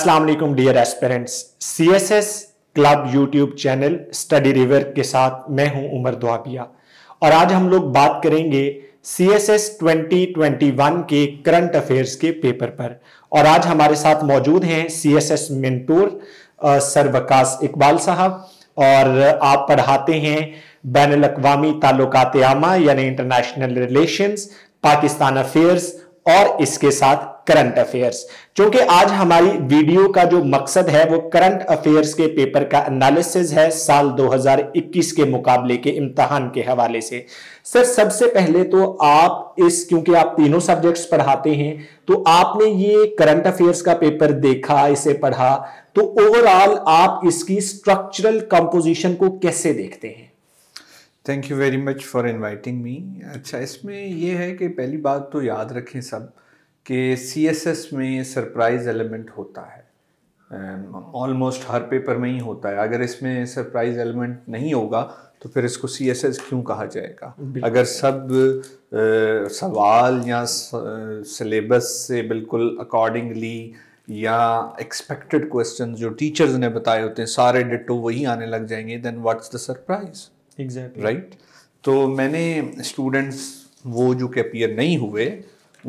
अस्सलाम वालेकुम dear aspirants CSS club YouTube channel study river के साथ मैं हूं उमर दुआबिया और आज हम लोग बात करेंगे सीएसएस 2021 के करंट अफेयर्स के पेपर पर और आज हमारे साथ मौजूद हैं CSS mentor sir Waqas Iqbal साहब और आप पढ़ाते हैं बैन अवी ताल्लुकात आमा यानी इंटरनेशनल रिलेशंस पाकिस्तान अफेयर्स और इसके साथ करंट अफेयर्स क्योंकि आज हमारी वीडियो का जो मकसद है वो करंट अफेयर्स के पेपर का एनालिसिस है साल 2021 के मुकाबले के इम्तहान के हवाले से सर सबसे पहले तो आप इस क्योंकि आप तीनों सब्जेक्ट्स पढ़ाते हैं तो आपने ये करंट अफेयर्स का पेपर देखा इसे पढ़ा तो ओवरऑल आप इसकी स्ट्रक्चरल कंपोजिशन को कैसे देखते हैं thank you very much for inviting me अच्छा इसमें यह है कि पहली बात तो याद रखें सब कि सी एस एस में सरप्राइज़ एलिमेंट होता है ऑलमोस्ट um, हर पेपर में ही होता है अगर इसमें सरप्राइज़ एलिमेंट नहीं होगा तो फिर इसको सी एस एस क्यों कहा जाएगा अगर सब आ, uh, सवाल या सिलेबस uh, से बिल्कुल अकॉर्डिंगली या एक्सपेक्टेड क्वेश्चन जो टीचर्स ने बताए होते हैं सारे डिटो वही आने लग जाएंगे then what's the surprise exact right तो मैंने स्टूडेंट्स वो जो कि अपियर नहीं हुए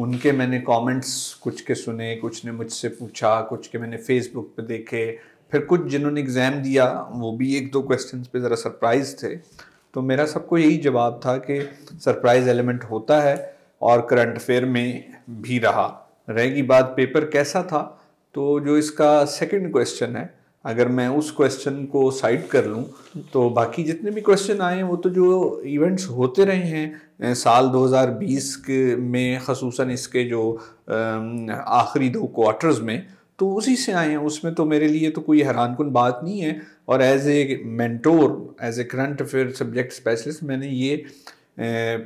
उनके मैंने कमेंट्स कुछ के सुने कुछ ने मुझसे पूछा कुछ के मैंने फेसबुक पे देखे फिर कुछ जिन्होंने एग्ज़ाम दिया वो भी एक दो क्वेश्चंस पे ज़रा सरप्राइज थे तो मेरा सबको यही जवाब था कि सरप्राइज एलिमेंट होता है और करंट अफेयर में भी रहा रहेगी बात पेपर कैसा था तो जो इसका सेकंड क्वेश्चन है अगर मैं उस क्वेश्चन को साइड कर लूँ तो बाकी जितने भी क्वेश्चन आए हैं वो तो जो इवेंट्स होते रहे हैं साल 2020 के में खसूस इसके जो आखिरी दो क्वार्टर्स में तो उसी से आए हैं उसमें तो मेरे लिए तो कोई हैरान कन बात नहीं है और as a mentor as a current affair subject specialist मैंने ये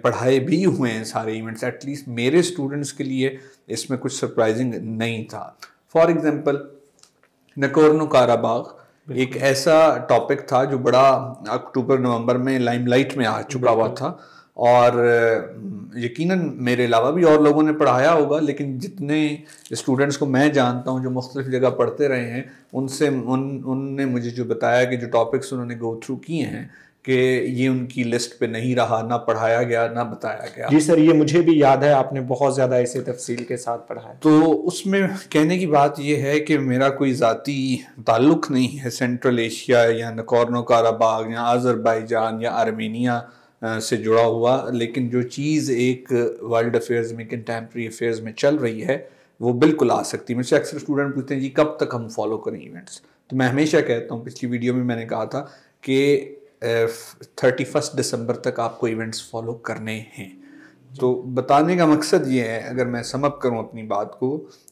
पढ़ाए भी हुए हैं सारे इवेंट्स एटलीस्ट मेरे स्टूडेंट्स के लिए इसमें कुछ सरप्राइजिंग नहीं था फॉर एग्ज़ाम्पल नकोरनो काराबाग एक ऐसा टॉपिक था जो बड़ा अक्टूबर नवंबर में लाइमलाइट में आ चुका हुआ था और यकीनन मेरे अलावा भी और लोगों ने पढ़ाया होगा लेकिन जितने स्टूडेंट्स को मैं जानता हूँ जो मुख्तलिफ जगह पढ़ते रहे हैं उनसे उन उनने मुझे जो बताया कि जो टॉपिक्स उन्होंने गो थ्रू किए हैं कि ये उनकी लिस्ट पे नहीं रहा ना पढ़ाया गया ना बताया गया जी सर ये मुझे भी याद है आपने बहुत ज़्यादा इसे तफसील के साथ पढ़ाया तो उसमें कहने की बात यह है कि मेरा कोई ज़ाती ताल्लुक़ नहीं है सेंट्रल एशिया या नकोरनो काराबाग या आज़रबाईजान या आर्मेनिया से जुड़ा हुआ लेकिन जो चीज़ एक वर्ल्ड अफेयर्स में कंटेम्प्रेरी अफेयर्स में चल रही है वो बिल्कुल आ सकती है मुझसे अक्सर स्टूडेंट पूछते हैं जी कब तक हम फॉलो करें इवेंट्स तो मैं हमेशा कहता हूँ पिछली वीडियो में मैंने कहा था कि थर्टी फर्स्ट दिसंबर तक आपको इवेंट्स फॉलो करने हैं तो बताने का मकसद ये है अगर मैं समअप करूं अपनी बात को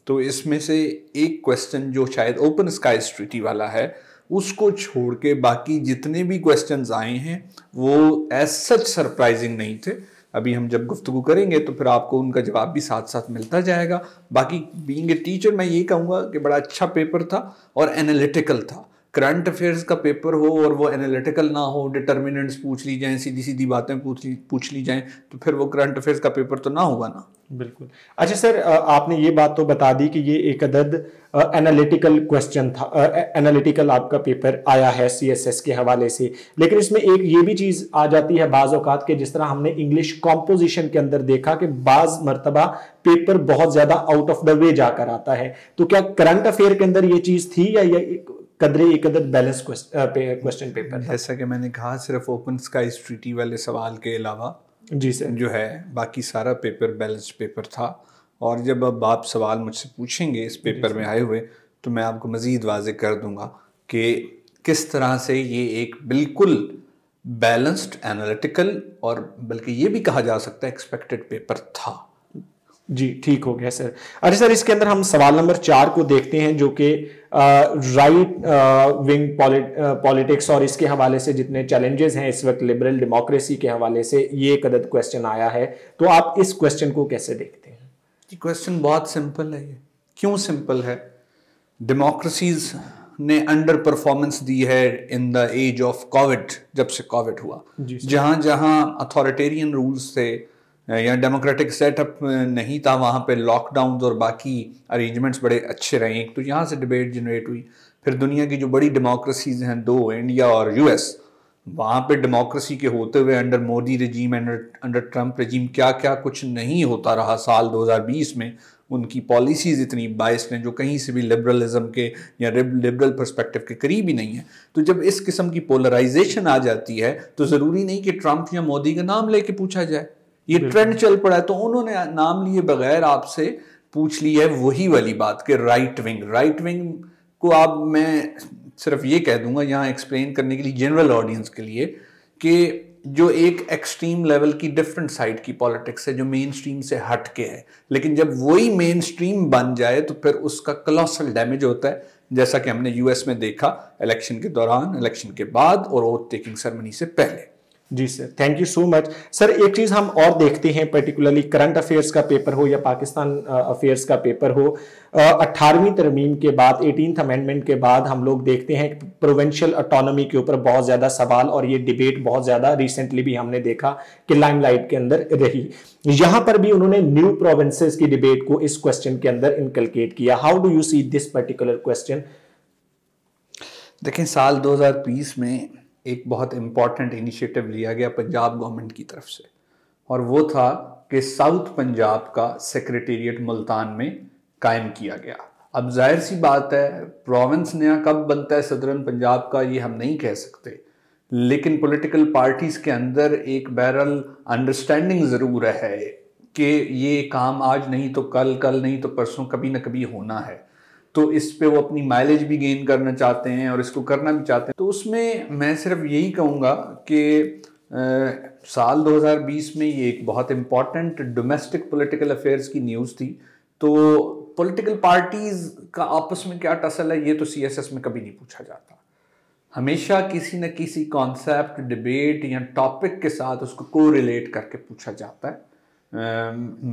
तो इसमें से एक क्वेश्चन जो शायद ओपन स्काई स्ट्रीटी वाला है उसको छोड़ के बाकी जितने भी क्वेश्चन आए हैं वो एज सच सरप्राइजिंग नहीं थे अभी हम जब गुफ्तु करेंगे तो फिर आपको उनका जवाब भी साथ साथ मिलता जाएगा बाकी बींग ए टीचर मैं ये कहूँगा कि बड़ा अच्छा पेपर था और एनालिटिकल था करंट अफेयर्स का पेपर हो और वो एनालिटिकल ना हो डिटर्मिनेंट्स पूछ ली जाएं सीधी सीधी बातें पूछ ली पूछ ली जाएं तो फिर वो करंट अफेयर्स का पेपर तो ना होगा ना बिल्कुल अच्छा सर आपने ये बात तो बता दी कि ये एक अदद एनालिटिकल क्वेश्चन था एनालिटिकल आपका पेपर आया है सीएसएस के हवाले से लेकिन इसमें एक ये भी चीज़ आ जाती है बाज़ अवत के जिस तरह हमने इंग्लिश कॉम्पोजिशन के अंदर देखा कि बाज़ मरतबा पेपर बहुत ज़्यादा आउट ऑफ द वे जाकर आता है तो क्या करंट अफेयर के अंदर ये चीज़ थी या, ये कदरे कदर बैलेंस क्वेश्चन पेपर जैसा कि मैंने कहा सिर्फ ओपन स्काई स्ट्रीटी वाले सवाल के अलावा जी सर जो है बाकी सारा पेपर बैलेंस पेपर था और जब अब आप सवाल मुझसे पूछेंगे इस पेपर में आए हुए तो मैं आपको मज़ीद वाज कर दूंगा कि किस तरह से ये एक बिल्कुल बैलेंस्ड एनालिटिकल और बल्कि ये भी कहा जा सकता है एक्सपेक्टेड पेपर था जी ठीक हो गया सर अच्छा सर इसके अंदर हम सवाल नंबर चार को देखते हैं जो कि राइट विंग पॉलिटिक्स और इसके हवाले से जितने चैलेंजेस हैं इस वक्त लिबरल डेमोक्रेसी के हवाले से ये एक अदद क्वेश्चन आया है तो आप इस क्वेश्चन को कैसे देखते हैं जी क्वेश्चन बहुत सिंपल है ये क्यों सिंपल है डेमोक्रेसीज ने अंडर परफॉर्मेंस दी है in the age of Covid जब से कोविड हुआ जहां जहां अथॉरिटेरियन रूल्स थे या डेमोक्रेटिक सेटअप नहीं था वहाँ पे लॉकडाउन और बाकी अरेंजमेंट्स बड़े अच्छे रहे एक तो यहाँ से डिबेट जनरेट हुई फिर दुनिया की जो बड़ी डेमोक्रेसीज हैं दो इंडिया और यूएस वहाँ पे डेमोक्रेसी के होते हुए under Modi regime under Trump regime क्या क्या कुछ नहीं होता रहा साल 2020 में उनकी पॉलिसीज़ इतनी बाइस हैं जो कहीं से भी लिबरलिज्म के या लिबरल पर्सपेक्टिव के करीब ही नहीं है तो जब इस किस्म की पोलराइजेशन आ जाती है तो ज़रूरी नहीं कि ट्रंप या मोदी का नाम लेके पूछा जाए ये ट्रेंड चल पड़ा है तो उन्होंने नाम लिए बगैर आपसे पूछ ली है वही वाली बात कि राइट विंग राइट विंग को आप मैं सिर्फ ये कह दूंगा यहाँ एक्सप्लेन करने के लिए जनरल ऑडियंस के लिए कि जो एक एक्सट्रीम लेवल की डिफरेंट साइड की पॉलिटिक्स है जो मेन स्ट्रीम से हट के है लेकिन जब वही मेन स्ट्रीम बन जाए तो फिर उसका क्लॉसल डैमेज होता है जैसा कि हमने यूएस में देखा इलेक्शन के दौरान इलेक्शन के बाद और वोट टेकिंग सेरेमनी से पहले जी sir thank you so much sir एक चीज़ हम और देखते हैं पर्टिकुलरली करंट अफेयर्स का पेपर हो या पाकिस्तान अफेयर्स का पेपर हो अट्ठारहवीं तरमीम के बाद एटीनथ अमेंडमेंट के बाद हम लोग देखते हैं प्रोवेंशियल अटोनॉमी के ऊपर बहुत ज़्यादा सवाल और ये डिबेट बहुत ज़्यादा रिसेंटली भी हमने देखा कि लाइमलाइट के अंदर रही यहां पर भी उन्होंने न्यू प्रोवेंसेज की डिबेट को इस क्वेश्चन के अंदर इनकलकेट किया how do you see this particular question देखें साल दो में एक बहुत इम्पॉर्टेंट इनिशिएटिव लिया गया पंजाब गवर्नमेंट की तरफ से और वो था कि साउथ पंजाब का सेक्रेटेरिएट मुल्तान में कायम किया गया अब जाहिर सी बात है प्रोविंस नया कब बनता है सदरन पंजाब का ये हम नहीं कह सकते लेकिन पॉलिटिकल पार्टीज़ के अंदर एक बैरल अंडरस्टैंडिंग ज़रूर है कि ये काम आज नहीं तो कल कल नहीं तो परसों कभी ना कभी होना है तो इस पे वो अपनी माइलेज भी गेन करना चाहते हैं और इसको करना भी चाहते हैं तो उसमें मैं सिर्फ यही कहूँगा कि साल 2020 में ये एक बहुत इम्पॉर्टेंट डोमेस्टिक पॉलिटिकल अफेयर्स की न्यूज़ थी तो पॉलिटिकल पार्टीज़ का आपस में क्या टसल है ये तो सी में कभी नहीं पूछा जाता हमेशा किसी न किसी कॉन्सेप्ट डिबेट या टॉपिक के साथ उसको को रिलेट करके पूछा जाता है Um,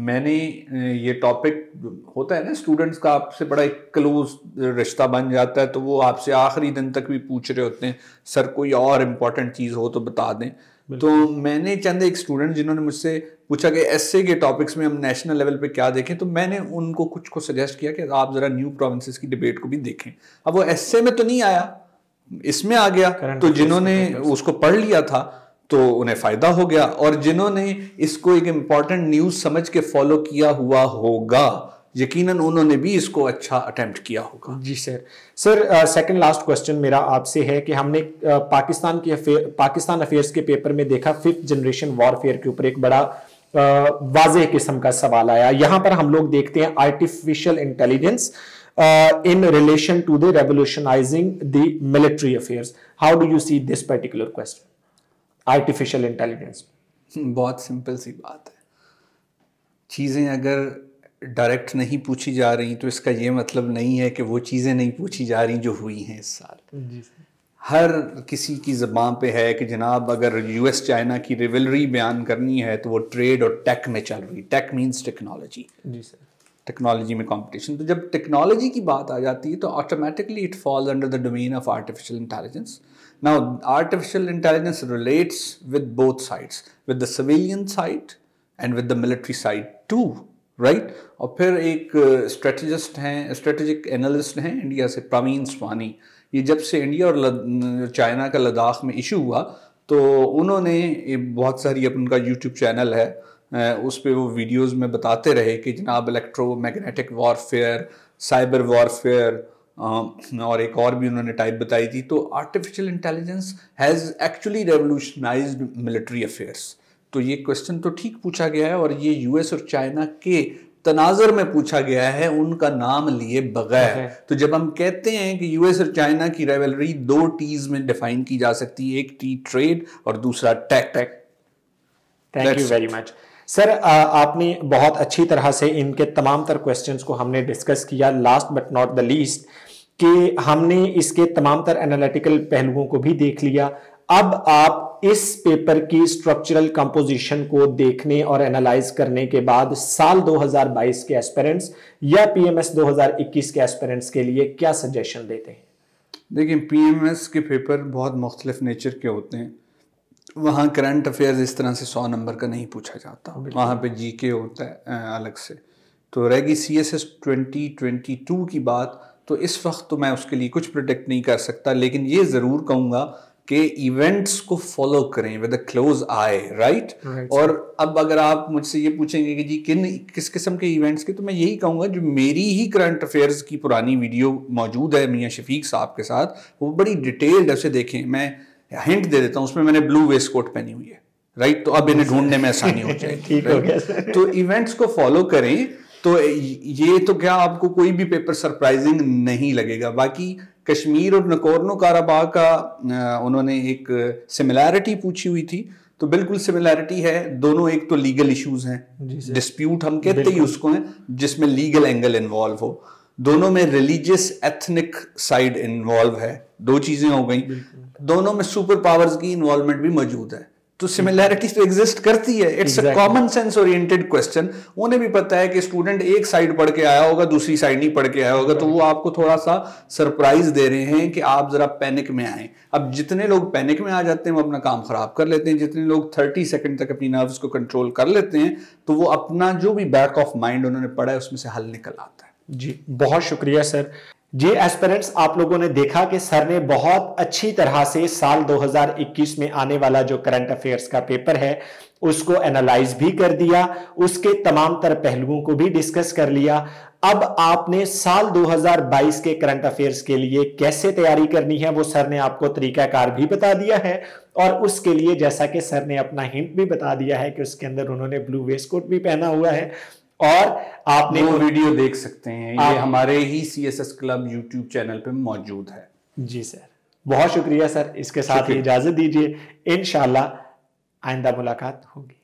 मैंने uh, ये टॉपिक होता है ना स्टूडेंट्स का आपसे बड़ा एक क्लोज uh, रिश्ता बन जाता है तो वो आपसे आखिरी दिन तक भी पूछ रहे होते हैं सर कोई और इम्पोर्टेंट चीज़ हो तो बता दें तो मैंने चंद एक स्टूडेंट जिन्होंने मुझसे पूछा कि एस के टॉपिक्स में हम नेशनल लेवल पे क्या देखें तो मैंने उनको कुछ को सजेस्ट किया कि आप ज़रा न्यू प्रोविंसेस की डिबेट को भी देखें अब वो एस में तो नहीं आया इसमें आ गया तो जिन्होंने तो उसको पढ़ लिया था तो उन्हें फ़ायदा हो गया और जिन्होंने इसको एक इम्पॉर्टेंट न्यूज़ समझ के फॉलो किया हुआ होगा यकीनन उन्होंने भी इसको अच्छा अटेम्प्ट किया होगा जी sir sir second last question मेरा आपसे है कि हमने पाकिस्तान के अफेयर पाकिस्तान अफेयर्स के पेपर में देखा फिफ्थ जनरेशन वॉरफेयर के ऊपर एक बड़ा uh, वाजह किस्म का सवाल आया यहां पर हम लोग देखते हैं artificial intelligence in relation to the revolutionising the military affairs how do you see this particular question artificial intelligence बहुत सिंपल सी बात है चीज़ें अगर डायरेक्ट नहीं पूछी जा रही तो इसका ये मतलब नहीं है कि वो चीज़ें नहीं पूछी जा रही जो हुई हैं इस साल जी हर किसी की ज़बान पे है कि जनाब अगर यूएस चाइना की रिवलरी बयान करनी है तो वो ट्रेड और टेक में चल रही टेक मींस टेक्नोलॉजी जी सर टेक्नोलॉजी में कंपटीशन तो जब टेक्नोलॉजी की बात आ जाती है तो automatically it falls under the domain of artificial intelligence Now, artificial intelligence relates with both sides, with the civilian side and with the military side too right और फिर एक स्ट्रेटजिस्ट uh, हैं स्ट्रेटजिक एनालिस्ट हैं India से प्रामीन स्वानी ये जब से India और चाइना का लद्दाख में इशू हुआ तो उन्होंने बहुत सारी अपन का यूट्यूब चैनल है उस पर वो वीडियोस में बताते रहे कि जनाब electromagnetic warfare cyber warfare और एक और भी उन्होंने टाइप बताई थी तो artificial intelligence has actually revolutionise military affairs तो ये क्वेश्चन तो ठीक पूछा गया है और ये यूएस और चाइना के तनाजर में पूछा गया है उनका नाम लिए बगैर तो जब हम कहते हैं कि यूएस और चाइना की रेवलरी दो टीज में डिफाइन की जा सकती है एक टी ट्रेड और दूसरा tech tech thank you very much sir आपने बहुत अच्छी तरह से इनके तमाम तर क्वेश्चन को हमने डिस्कस किया last but not the least कि हमने इसके तमाम तर एनालिटिकल पहलुओं को भी देख लिया अब आप इस पेपर की स्ट्रक्चरल कंपोजिशन को देखने और एनालाइज करने के बाद साल 2022 के एस्पेरेंट्स या पीएमएस 2021 के एस्पेरेंट्स के लिए क्या सजेशन देते हैं देखिए पीएमएस के पेपर बहुत मुख्तलिफ नेचर के होते हैं वहाँ करंट अफेयर्स इस तरह से सौ नंबर का नहीं पूछा जाता वहाँ पे जीके होता है अलग से तो रहेगी C S S twenty twenty two की बात तो इस वक्त तो मैं उसके लिए कुछ प्रोटेक्ट नहीं कर सकता लेकिन ये ज़रूर कहूँगा कि इवेंट्स को फॉलो करें with a close eye right और अब अगर आप मुझसे ये पूछेंगे कि जी किन किस किस्म के इवेंट्स के तो मैं यही कहूँगा जो मेरी ही करंट अफेयर्स की पुरानी वीडियो मौजूद है मियाँ शफीक साहब के साथ वो बड़ी डिटेल्ड ऐसे उसे देखें मैं हिंट दे देता हूँ उसमें मैंने ब्लू वेस्ट कोट पहनी हुई है राइट तो अब इन्हें ढूंढने में आसानी हो जाएगी ठीक हो गया तो इवेंट्स को फॉलो करें तो ये तो क्या आपको कोई भी पेपर सरप्राइजिंग नहीं लगेगा बाकी कश्मीर और नकोरनो काराबाग का उन्होंने एक सिमिलैरिटी पूछी हुई थी तो बिल्कुल सिमिलैरिटी है दोनों एक तो लीगल इश्यूज हैं डिस्प्यूट हम कहते ही उसको हैं जिसमें लीगल एंगल इन्वॉल्व हो दोनों में रिलीजियस एथनिक साइड इन्वॉल्व है दो चीजें हो गई दोनों में सुपर पावर्स की इन्वॉल्वमेंट भी मौजूद है तो सिमिलैरिटी तो एग्जिस्ट करती है it's a common sense oriented question उन्हें भी पता है कि स्टूडेंट एक साइड पढ़ के आया होगा दूसरी साइड नहीं पढ़ के आया होगा तो वो आपको थोड़ा सा सरप्राइज दे रहे हैं कि आप जरा पैनिक में आए अब जितने लोग पैनिक में आ जाते हैं वो अपना काम खराब कर लेते हैं जितने लोग थर्टी सेकेंड तक अपनी नर्व्स को कंट्रोल कर लेते हैं तो वो अपना जो भी बैक ऑफ माइंड उन्होंने पढ़ा है उसमें से हल निकल आता है जी बहुत शुक्रिया सर जी एस्पेरेंट्स आप लोगों ने देखा कि सर ने बहुत अच्छी तरह से साल 2021 में आने वाला जो करंट अफेयर्स का पेपर है उसको एनालाइज भी कर दिया उसके तमाम तर पहलुओं को भी डिस्कस कर लिया अब आपने साल 2022 के करंट अफेयर्स के लिए कैसे तैयारी करनी है वो सर ने आपको तरीकाकार भी बता दिया है और उसके लिए जैसा कि सर ने अपना हिंट भी बता दिया है कि उसके अंदर उन्होंने ब्लू वेस्ट कोट भी पहना हुआ है और आपने वो वीडियो देख सकते हैं ये हमारे ही C S S club YouTube channel पे मौजूद है जी सर बहुत शुक्रिया सर इसके साथ ही इजाजत दीजिए इन आइंदा मुलाकात होगी